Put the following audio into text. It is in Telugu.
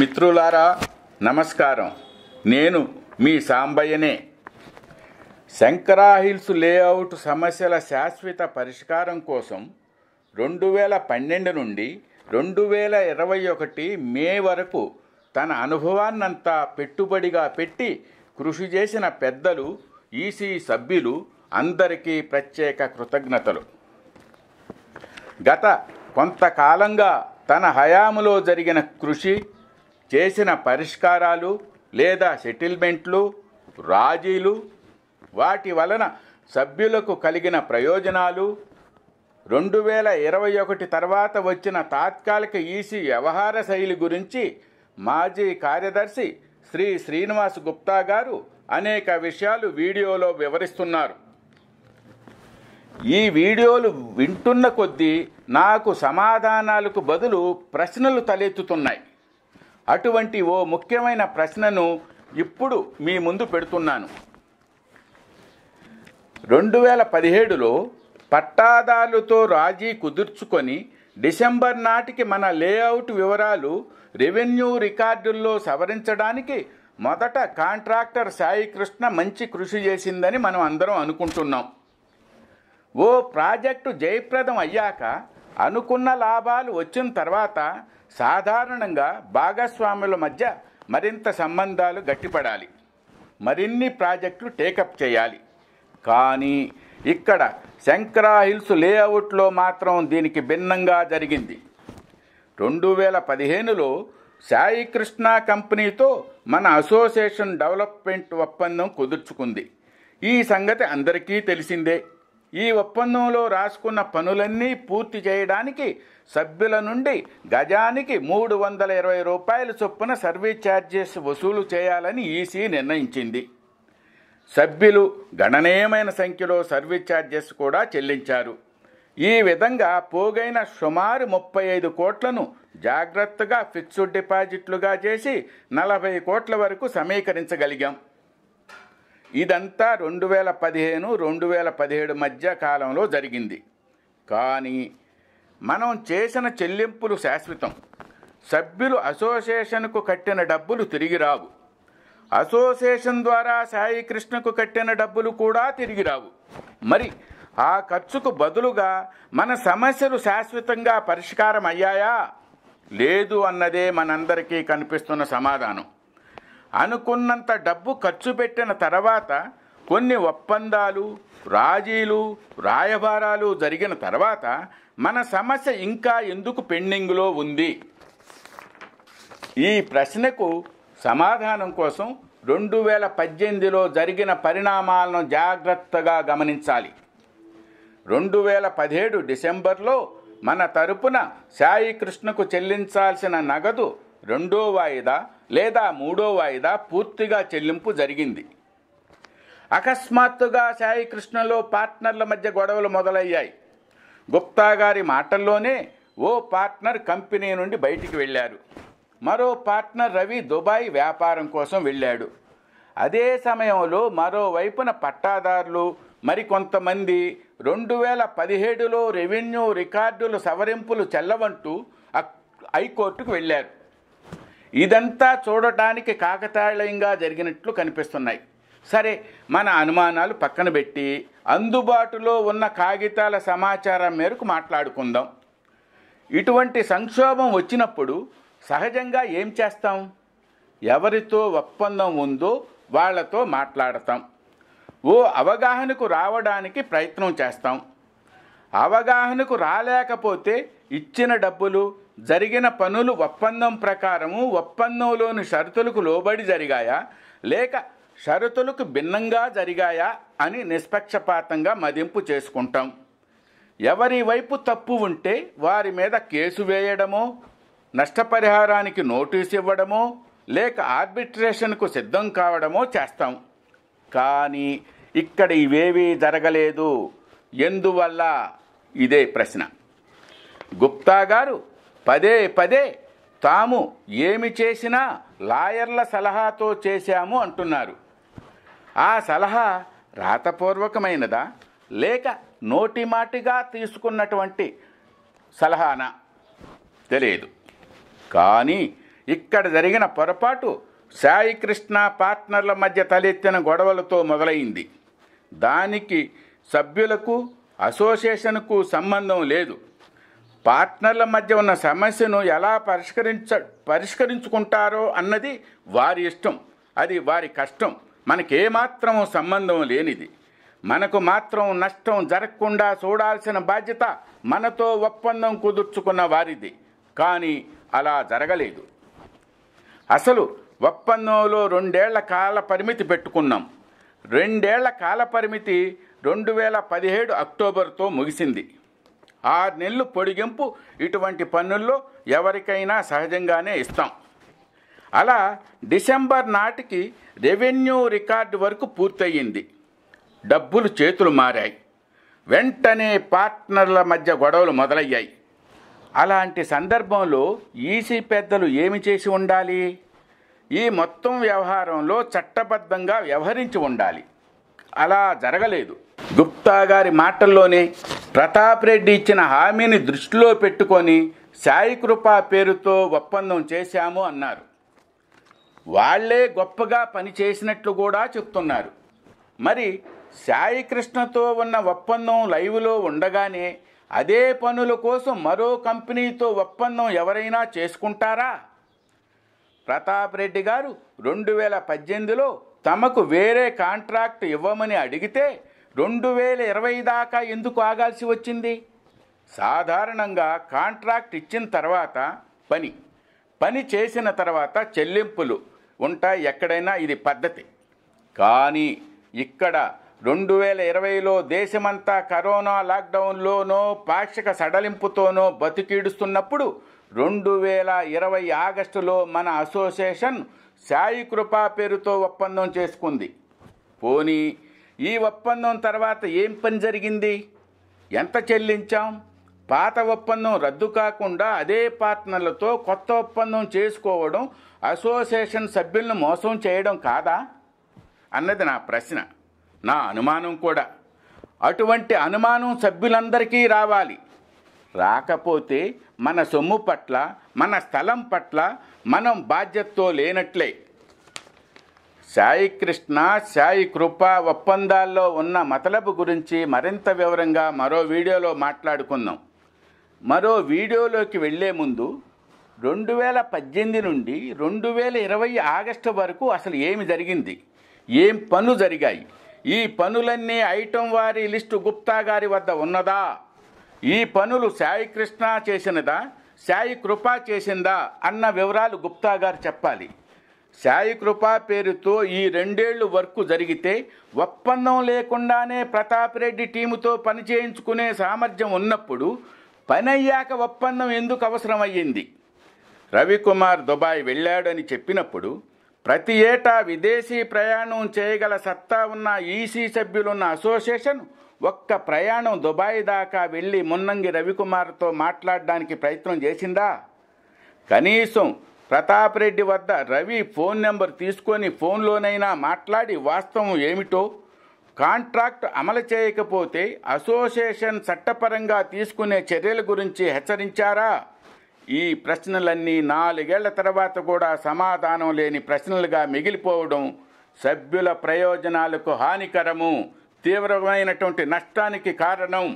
మిత్రులారా నమస్కారం నేను మీ సాంబయ్యనే శంకరా హిల్స్ లేఅవుట్ సమస్యల శాశ్వత పరిష్కారం కోసం రెండు వేల పన్నెండు నుండి రెండు వేల ఇరవై ఒకటి మే వరకు తన అనుభవాన్నంతా పెట్టుబడిగా పెట్టి కృషి చేసిన పెద్దలు ఈసీ సభ్యులు అందరికీ ప్రత్యేక కృతజ్ఞతలు గత కొంతకాలంగా తన హయాములో జరిగిన కృషి చేసిన పరిష్కారాలు లేదా సెటిల్మెంట్లు రాజీలు వాటి వలన సభ్యులకు కలిగిన ప్రయోజనాలు రెండు వేల ఇరవై ఒకటి తర్వాత వచ్చిన తాత్కాలిక ఈసీ వ్యవహార శైలి గురించి మాజీ కార్యదర్శి శ్రీ శ్రీనివాస్ గుప్తా గారు అనేక విషయాలు వీడియోలో వివరిస్తున్నారు ఈ వీడియోలు వింటున్న కొద్దీ నాకు సమాధానాలకు బదులు ప్రశ్నలు తలెత్తుతున్నాయి అటువంటి ఓ ముఖ్యమైన ప్రశ్నను ఇప్పుడు మీ ముందు పెడుతున్నాను రెండు వేల పదిహేడులో పట్టాదారులతో రాజీ కుదుర్చుకొని డిసెంబర్ నాటికి మన లేఅవుట్ వివరాలు రెవెన్యూ రికార్డుల్లో సవరించడానికి మొదట కాంట్రాక్టర్ సాయి కృష్ణ మంచి కృషి చేసిందని మనం అందరం అనుకుంటున్నాం ఓ ప్రాజెక్టు జయప్రదం అయ్యాక అనుకున్న లాభాలు వచ్చిన తర్వాత సాధారణంగా భాగస్వాముల మధ్య మరింత సంబంధాలు గట్టిపడాలి మరిన్ని ప్రాజెక్టులు టేకప్ చేయాలి కానీ ఇక్కడ శంకరాహిల్స్ లేఅవుట్లో మాత్రం దీనికి భిన్నంగా జరిగింది రెండు వేల పదిహేనులో సాయి కృష్ణ కంపెనీతో మన అసోసియేషన్ డెవలప్మెంట్ ఒప్పందం కుదుర్చుకుంది ఈ సంగతి అందరికీ తెలిసిందే ఈ ఒప్పందంలో రాసుకున్న పనులన్నీ పూర్తి చేయడానికి సభ్యుల నుండి గజానికి మూడు వందల ఇరవై రూపాయల చొప్పున సర్వీస్ ఛార్జెస్ వసూలు చేయాలని ఈసీ నిర్ణయించింది సభ్యులు గణనీయమైన సంఖ్యలో సర్వీస్ ఛార్జెస్ కూడా చెల్లించారు ఈ విధంగా పోగైన సుమారు ముప్పై ఐదు కోట్లను జాగ్రత్తగా ఫిక్స్డ్ డిపాజిట్లుగా చేసి నలభై కోట్ల వరకు సమీకరించగలిగాం ఇదంతా రెండు వేల పదిహేను రెండు వేల పదిహేడు మధ్య కాలంలో జరిగింది కానీ మనం చేసిన చెల్లింపులు శాశ్వతం సభ్యులు అసోసియేషన్కు కట్టిన డబ్బులు తిరిగి రావు అసోసియేషన్ ద్వారా సాయి కృష్ణకు కట్టిన డబ్బులు కూడా తిరిగి రావు మరి ఆ ఖర్చుకు బదులుగా మన సమస్యలు శాశ్వతంగా పరిష్కారం అయ్యాయా లేదు అన్నదే మనందరికీ కనిపిస్తున్న సమాధానం అనుకున్నంత డబ్బు ఖర్చు పెట్టిన తర్వాత కొన్ని ఒప్పందాలు రాజీలు రాయభారాలు జరిగిన తర్వాత మన సమస్య ఇంకా ఎందుకు పెండింగ్లో ఉంది ఈ ప్రశ్నకు సమాధానం కోసం రెండు వేల పద్దెనిమిదిలో జరిగిన పరిణామాలను జాగ్రత్తగా గమనించాలి రెండు వేల పదిహేడు డిసెంబర్లో మన తరపున సాయి కృష్ణకు చెల్లించాల్సిన నగదు రెండో వాయిదా లేదా మూడో వాయిదా పూర్తిగా చెల్లింపు జరిగింది అకస్మాత్తుగా సాయి కృష్ణలో పార్ట్నర్ల మధ్య గొడవలు మొదలయ్యాయి గుప్తా గారి మాటల్లోనే ఓ పార్ట్నర్ కంపెనీ నుండి బయటికి వెళ్ళారు మరో పార్ట్నర్ రవి దుబాయ్ వ్యాపారం కోసం వెళ్ళాడు అదే సమయంలో మరోవైపున పట్టాదారులు మరికొంతమంది రెండు వేల పదిహేడులో రెవెన్యూ రికార్డులు సవరింపులు చెల్లవంటూ హైకోర్టుకు వెళ్ళారు ఇదంతా చూడటానికి కాకతాళీయంగా జరిగినట్లు కనిపిస్తున్నాయి సరే మన అనుమానాలు పక్కన పెట్టి అందుబాటులో ఉన్న కాగితాల సమాచారం మేరకు మాట్లాడుకుందాం ఇటువంటి సంక్షోభం వచ్చినప్పుడు సహజంగా ఏం చేస్తాం ఎవరితో ఒప్పందం ఉందో వాళ్లతో మాట్లాడతాం ఓ అవగాహనకు రావడానికి ప్రయత్నం చేస్తాం అవగాహనకు రాలేకపోతే ఇచ్చిన డబ్బులు జరిగిన పనులు ఒప్పందం ప్రకారము ఒప్పందంలోని షరతులకు లోబడి జరిగాయా లేక షరతులకు భిన్నంగా జరిగాయా అని నిష్పక్షపాతంగా మదింపు చేసుకుంటాం ఎవరి వైపు తప్పు ఉంటే వారి మీద కేసు వేయడమో నష్టపరిహారానికి నోటీస్ ఇవ్వడమో లేక ఆర్బిట్రేషన్కు సిద్ధం కావడమో చేస్తాం కానీ ఇక్కడ ఇవేవీ జరగలేదు ఎందువల్ల ఇదే ప్రశ్న గుప్తా గారు పదే పదే తాము ఏమి చేసినా లాయర్ల సలహాతో చేశాము అంటున్నారు ఆ సలహా రాతపూర్వకమైనదా లేక నోటిమాటిగా తీసుకున్నటువంటి సలహానా తెలియదు కానీ ఇక్కడ జరిగిన పొరపాటు సాయి కృష్ణ పార్ట్నర్ల మధ్య తలెత్తిన గొడవలతో మొదలైంది దానికి సభ్యులకు అసోసియేషన్కు సంబంధం లేదు పార్ట్నర్ల మధ్య ఉన్న సమస్యను ఎలా పరిష్కరించ పరిష్కరించుకుంటారో అన్నది వారి ఇష్టం అది వారి కష్టం మనకేమాత్రం సంబంధం లేనిది మనకు మాత్రం నష్టం జరగకుండా చూడాల్సిన బాధ్యత మనతో ఒప్పందం కుదుర్చుకున్న వారిది కానీ అలా జరగలేదు అసలు ఒప్పందంలో రెండేళ్ల కాల పరిమితి పెట్టుకున్నాం రెండేళ్ల కాల పరిమితి రెండు వేల పదిహేడు అక్టోబర్తో ముగిసింది ఆరు నెలలు పొడిగింపు ఇటువంటి పన్నుల్లో ఎవరికైనా సహజంగానే ఇస్తాం అలా డిసెంబర్ నాటికి రెవెన్యూ రికార్డు వరకు పూర్తయింది డబ్బులు చేతులు మారాయి వెంటనే పార్ట్నర్ల మధ్య గొడవలు మొదలయ్యాయి అలాంటి సందర్భంలో ఈసీ పెద్దలు ఏమి చేసి ఉండాలి ఈ మొత్తం వ్యవహారంలో చట్టబద్ధంగా వ్యవహరించి ఉండాలి అలా జరగలేదు గుప్తా గారి మాటల్లోనే ప్రతాప్ రెడ్డి ఇచ్చిన హామీని దృష్టిలో పెట్టుకొని సాయి పేరుతో ఒప్పందం చేశాము అన్నారు వాళ్లే గొప్పగా పనిచేసినట్లు కూడా చెప్తున్నారు మరి సాయి కృష్ణతో ఉన్న ఒప్పందం లైవ్లో ఉండగానే అదే పనుల కోసం మరో కంపెనీతో ఒప్పందం ఎవరైనా చేసుకుంటారా ప్రతాప్ రెడ్డి గారు రెండు వేల పద్దెనిమిదిలో తమకు వేరే కాంట్రాక్ట్ ఇవ్వమని అడిగితే రెండు వేల ఇరవై దాకా ఎందుకు ఆగాల్సి వచ్చింది సాధారణంగా కాంట్రాక్ట్ ఇచ్చిన తర్వాత పని పని చేసిన తర్వాత చెల్లింపులు ఉంటాయి ఎక్కడైనా ఇది పద్ధతి కానీ ఇక్కడ రెండు వేల ఇరవైలో దేశమంతా కరోనా లాక్డౌన్లోనో పాక్షిక సడలింపుతోనో బతికీడుస్తున్నప్పుడు రెండు వేల ఇరవై ఆగస్టులో మన అసోసియేషన్ సాయి కృపా పేరుతో ఒప్పందం చేసుకుంది పోనీ ఈ ఒప్పందం తర్వాత ఏం పని జరిగింది ఎంత చెల్లించాం పాత ఒప్పందం రద్దు కాకుండా అదే పార్ట్నర్లతో కొత్త ఒప్పందం చేసుకోవడం అసోసియేషన్ సభ్యులను మోసం చేయడం కాదా అన్నది నా ప్రశ్న నా అనుమానం కూడా అటువంటి అనుమానం సభ్యులందరికీ రావాలి రాకపోతే మన సొమ్ము పట్ల మన స్థలం పట్ల మనం బాధ్యతతో లేనట్లే సాయి కృష్ణ సాయి కృప ఒప్పందాల్లో ఉన్న మతలబు గురించి మరింత వివరంగా మరో వీడియోలో మాట్లాడుకుందాం మరో వీడియోలోకి వెళ్లే ముందు రెండు వేల పద్దెనిమిది నుండి రెండు వేల ఇరవై ఆగస్టు వరకు అసలు ఏమి జరిగింది ఏం పనులు జరిగాయి ఈ పనులన్నీ ఐటం వారి లిస్టు గుప్తా గారి వద్ద ఉన్నదా ఈ పనులు సాయికృష్ణ చేసినదా సాయి కృప చేసిందా అన్న వివరాలు గుప్తా గారు చెప్పాలి సాయి కృప పేరుతో ఈ రెండేళ్లు వర్క్ జరిగితే ఒప్పందం లేకుండానే ప్రతాప్ రెడ్డి టీముతో పని చేయించుకునే సామర్థ్యం ఉన్నప్పుడు పని అయ్యాక ఒప్పందం ఎందుకు అవసరమయ్యింది రవికుమార్ దుబాయ్ వెళ్ళాడని చెప్పినప్పుడు ప్రతి ఏటా విదేశీ ప్రయాణం చేయగల సత్తా ఉన్న ఈసీ సభ్యులున్న అసోసియేషన్ ఒక్క ప్రయాణం దుబాయ్ దాకా వెళ్ళి మున్నంగి రవికుమార్తో మాట్లాడడానికి ప్రయత్నం చేసిందా కనీసం ప్రతాప్ రెడ్డి వద్ద రవి ఫోన్ నెంబర్ తీసుకొని ఫోన్లోనైనా మాట్లాడి వాస్తవం ఏమిటో కాంట్రాక్ట్ అమలు చేయకపోతే అసోసియేషన్ చట్టపరంగా తీసుకునే చర్యల గురించి హెచ్చరించారా ఈ ప్రశ్నలన్నీ నాలుగేళ్ల తర్వాత కూడా సమాధానం లేని ప్రశ్నలుగా మిగిలిపోవడం సభ్యుల ప్రయోజనాలకు హానికరము తీవ్రమైనటువంటి నష్టానికి కారణం